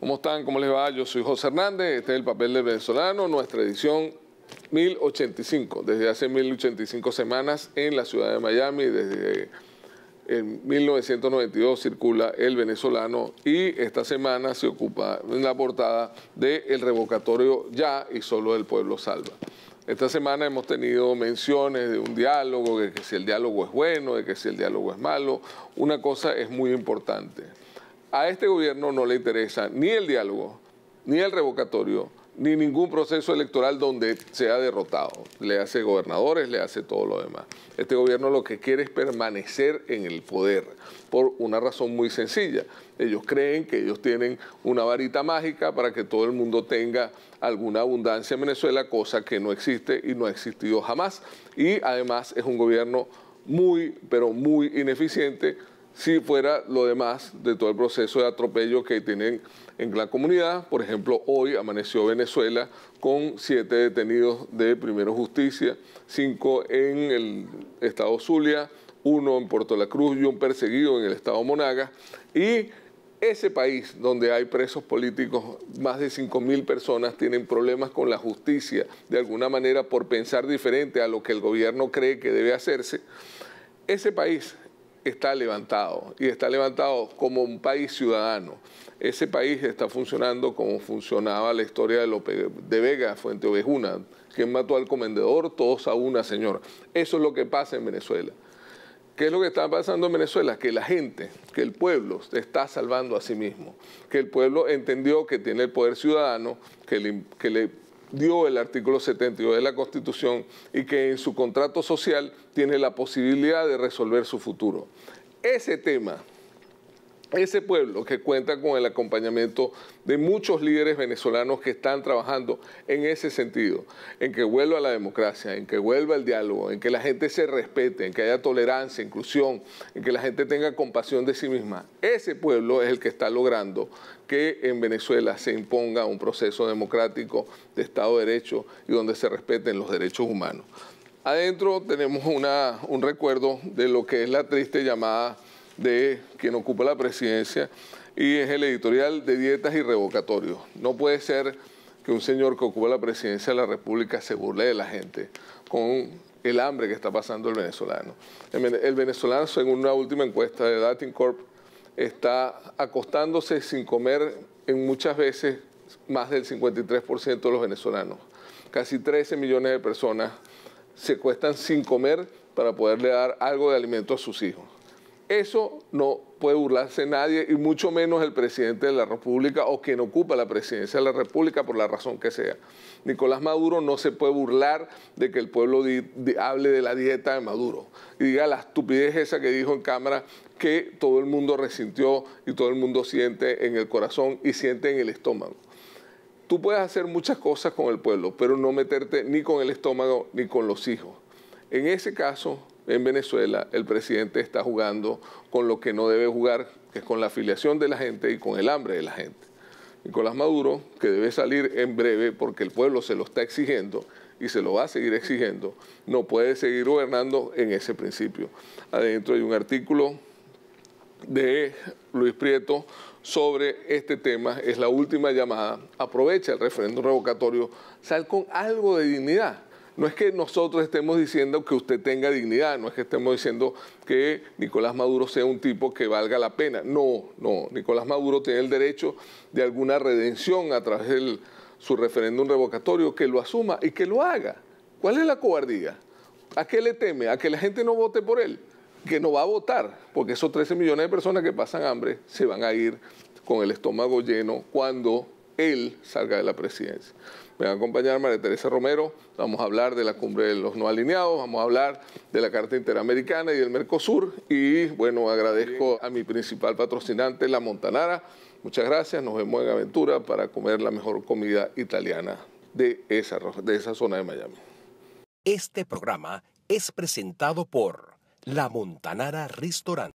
¿Cómo están? ¿Cómo les va? Yo soy José Hernández, este es el papel del venezolano, nuestra edición 1085, desde hace 1085 semanas en la ciudad de Miami, desde en 1992 circula El venezolano y esta semana se ocupa en la portada de El revocatorio ya y solo el pueblo salva. Esta semana hemos tenido menciones de un diálogo, de que si el diálogo es bueno, de que si el diálogo es malo. Una cosa es muy importante a este gobierno no le interesa ni el diálogo, ni el revocatorio, ni ningún proceso electoral donde sea derrotado. Le hace gobernadores, le hace todo lo demás. Este gobierno lo que quiere es permanecer en el poder por una razón muy sencilla. Ellos creen que ellos tienen una varita mágica para que todo el mundo tenga alguna abundancia en Venezuela, cosa que no existe y no ha existido jamás. Y además es un gobierno muy, pero muy ineficiente si fuera lo demás de todo el proceso de atropello que tienen en la comunidad. Por ejemplo, hoy amaneció Venezuela con siete detenidos de Primero Justicia, cinco en el estado Zulia, uno en Puerto La Cruz y un perseguido en el estado Monagas. Y ese país donde hay presos políticos, más de 5.000 personas tienen problemas con la justicia, de alguna manera por pensar diferente a lo que el gobierno cree que debe hacerse. Ese país está levantado y está levantado como un país ciudadano. Ese país está funcionando como funcionaba la historia de, de Vega, Fuente Ovejuna, quien mató al comendador, todos a una señora. Eso es lo que pasa en Venezuela. ¿Qué es lo que está pasando en Venezuela? Que la gente, que el pueblo se está salvando a sí mismo, que el pueblo entendió que tiene el poder ciudadano, que le dio el artículo 72 de la Constitución y que en su contrato social tiene la posibilidad de resolver su futuro. Ese tema ese pueblo que cuenta con el acompañamiento de muchos líderes venezolanos que están trabajando en ese sentido, en que vuelva la democracia, en que vuelva el diálogo, en que la gente se respete, en que haya tolerancia, inclusión, en que la gente tenga compasión de sí misma. Ese pueblo es el que está logrando que en Venezuela se imponga un proceso democrático de Estado de Derecho y donde se respeten los derechos humanos. Adentro tenemos un recuerdo de lo que es la triste llamada de quien ocupa la presidencia y es el editorial de dietas y revocatorios. No puede ser que un señor que ocupa la presidencia de la República se burle de la gente con el hambre que está pasando el venezolano. El venezolano, según una última encuesta de Dating Corp, está acostándose sin comer en muchas veces más del 53% de los venezolanos. Casi 13 millones de personas se cuestan sin comer para poderle dar algo de alimento a sus hijos. Eso no puede burlarse nadie y mucho menos el presidente de la República o quien ocupa la presidencia de la República por la razón que sea. Nicolás Maduro no se puede burlar de que el pueblo hable de la dieta de Maduro y diga la estupidez esa que dijo en cámara que todo el mundo resintió y todo el mundo siente en el corazón y siente en el estómago. Tú puedes hacer muchas cosas con el pueblo, pero no meterte ni con el estómago ni con los hijos. En ese caso, en Venezuela el presidente está jugando con lo que no debe jugar, que es con la afiliación de la gente y con el hambre de la gente. Nicolás Maduro, que debe salir en breve porque el pueblo se lo está exigiendo y se lo va a seguir exigiendo, no puede seguir gobernando en ese principio. Adentro hay un artículo de Luis Prieto sobre este tema, es la última llamada, aprovecha el referéndum revocatorio, sal con algo de dignidad no es que nosotros estemos diciendo que usted tenga dignidad, no es que estemos diciendo que Nicolás Maduro sea un tipo que valga la pena. No, no. Nicolás Maduro tiene el derecho de alguna redención a través de su referéndum revocatorio, que lo asuma y que lo haga. ¿Cuál es la cobardía? ¿A qué le teme? ¿A que la gente no vote por él? Que no va a votar, porque esos 13 millones de personas que pasan hambre se van a ir con el estómago lleno cuando él salga de la presidencia. Me va a acompañar María Teresa Romero, vamos a hablar de la cumbre de los no alineados, vamos a hablar de la Carta Interamericana y del Mercosur y bueno, agradezco a mi principal patrocinante, La Montanara. Muchas gracias, nos vemos en Aventura para comer la mejor comida italiana de esa, de esa zona de Miami. Este programa es presentado por La Montanara Restaurant.